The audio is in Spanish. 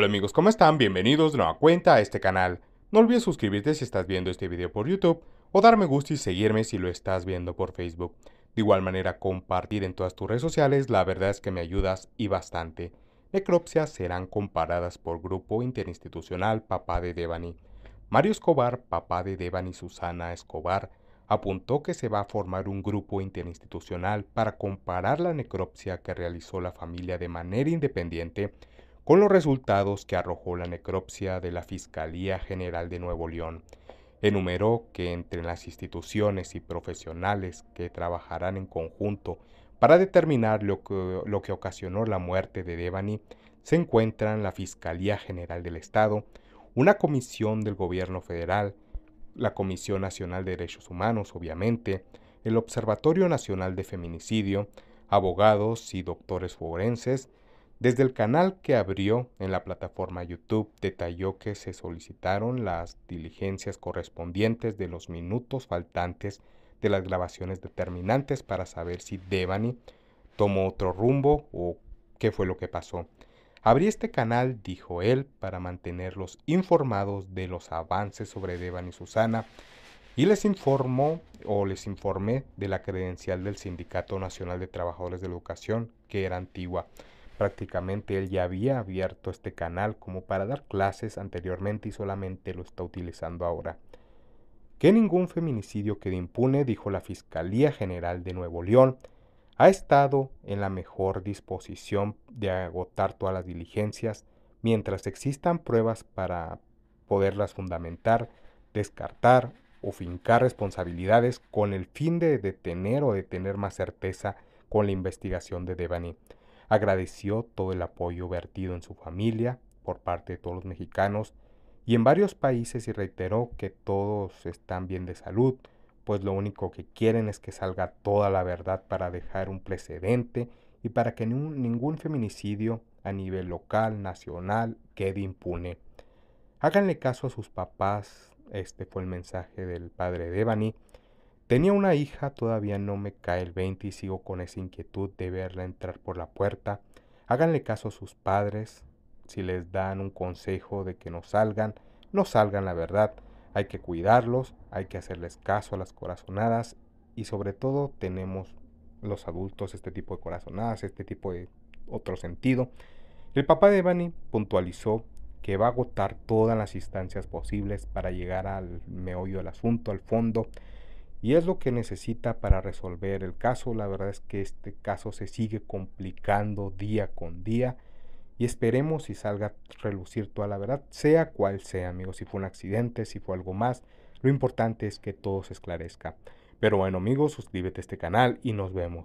Hola amigos, ¿cómo están? Bienvenidos de nueva cuenta a este canal. No olvides suscribirte si estás viendo este video por YouTube o darme gusto y seguirme si lo estás viendo por Facebook. De igual manera compartir en todas tus redes sociales, la verdad es que me ayudas y bastante. Necropsias serán comparadas por Grupo Interinstitucional Papá de Devani. Mario Escobar, papá de Devani Susana Escobar, apuntó que se va a formar un grupo interinstitucional para comparar la necropsia que realizó la familia de manera independiente con los resultados que arrojó la necropsia de la Fiscalía General de Nuevo León. Enumeró que entre las instituciones y profesionales que trabajarán en conjunto para determinar lo que, ocasionó la muerte de Devani se encuentran la Fiscalía General del Estado, una comisión del Gobierno Federal, la Comisión Nacional de Derechos Humanos, obviamente, el Observatorio Nacional de Feminicidio, abogados y doctores forenses, desde el canal que abrió en la plataforma YouTube detalló que se solicitaron las diligencias correspondientes de los minutos faltantes de las grabaciones determinantes para saber si Devani tomó otro rumbo o qué fue lo que pasó. Abrí este canal, dijo él, para mantenerlos informados de los avances sobre Devani y Susana y les informó o les informé de la credencial del Sindicato Nacional de Trabajadores de la Educación, que era antigua. Prácticamente él ya había abierto este canal como para dar clases anteriormente y solamente lo está utilizando ahora. Que ningún feminicidio quede impune, dijo la Fiscalía General de Nuevo León, ha estado en la mejor disposición de agotar todas las diligencias mientras existan pruebas para poderlas fundamentar, descartar o fincar responsabilidades con el fin de detener o de tener más certeza con la investigación de Devani. Agradeció todo el apoyo vertido en su familia por parte de todos los mexicanos y en varios países y reiteró que todos están bien de salud, pues lo único que quieren es que salga toda la verdad para dejar un precedente y para que ningún feminicidio a nivel local, nacional, quede impune. Háganle caso a sus papás, este fue el mensaje del padre de Ebony. Tenía una hija, todavía no me cae el 20 y sigo con esa inquietud de verla entrar por la puerta. Háganle caso a sus padres, si les dan un consejo de que no salgan, no salgan la verdad. Hay que cuidarlos, hay que hacerles caso a las corazonadas y sobre todo tenemos los adultos este tipo de corazonadas, este tipo de otro sentido. El papá de Bani puntualizó que va a agotar todas las instancias posibles para llegar al meollo del asunto, al fondo, y es lo que necesita para resolver el caso. La verdad es que este caso se sigue complicando día con día y esperemos si salga a relucir toda la verdad, sea cual sea, amigos, si fue un accidente, si fue algo más, lo importante es que todo se esclarezca. Pero bueno, amigos, suscríbete a este canal y nos vemos.